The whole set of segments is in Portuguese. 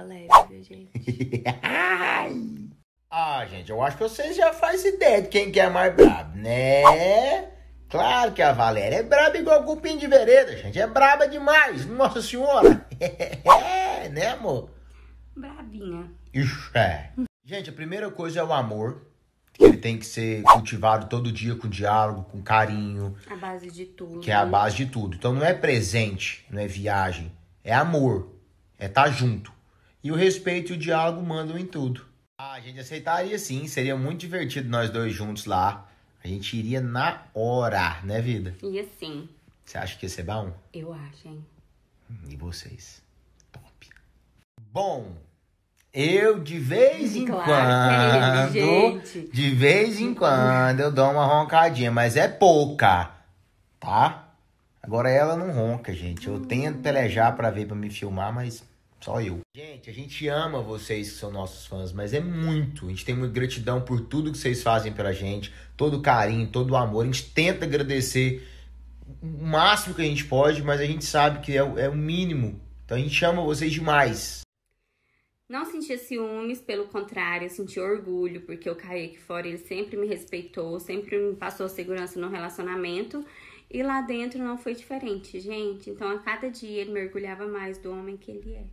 pega leve, viu, gente? ah, gente, eu acho que vocês já fazem ideia de quem que é mais brabo, né? Claro que a Valéria é braba igual cupim de vereda, gente. É braba demais, nossa senhora. É, né, amor? Brabinha. Ixi, é. gente, a primeira coisa é o amor. Que ele tem que ser cultivado todo dia com diálogo, com carinho. A base de tudo. Que é a base de tudo. Então não é presente, não é viagem. É amor. É estar tá junto. E o respeito e o diálogo mandam em tudo. Ah, a gente aceitaria sim, seria muito divertido nós dois juntos lá. A gente iria na hora, né, vida? Ia sim. Você acha que ia ser bom? Eu acho, hein? E vocês? Top. Bom, eu de vez em claro, é quando, é, de vez em quando eu dou uma roncadinha, mas é pouca, tá? Agora ela não ronca, gente. Eu hum. tento pelejar para ver para me filmar, mas só eu. Gente, a gente ama vocês que são nossos fãs, mas é muito. A gente tem muita gratidão por tudo que vocês fazem pela gente, todo o carinho, todo o amor. A gente tenta agradecer o máximo que a gente pode, mas a gente sabe que é, é o mínimo. Então a gente ama vocês demais. Não sentia ciúmes, pelo contrário, sentia orgulho, porque o Kaique fora ele sempre me respeitou, sempre me passou segurança no relacionamento. E lá dentro não foi diferente, gente. Então a cada dia ele mergulhava mais do homem que ele é.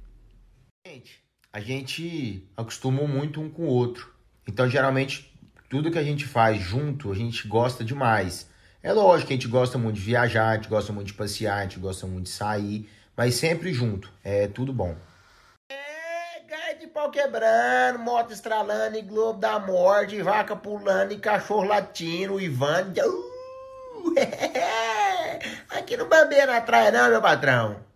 Gente, a gente acostuma muito um com o outro. Então, geralmente, tudo que a gente faz junto, a gente gosta demais. É lógico que a gente gosta muito de viajar, a gente gosta muito de passear, a gente gosta muito de sair, mas sempre junto. É tudo bom. É, gás de pau quebrando, moto estralando, e globo da morte, e vaca pulando, e cachorro latino, Ivan. Uh, aqui não bandeira atrás, não, meu patrão.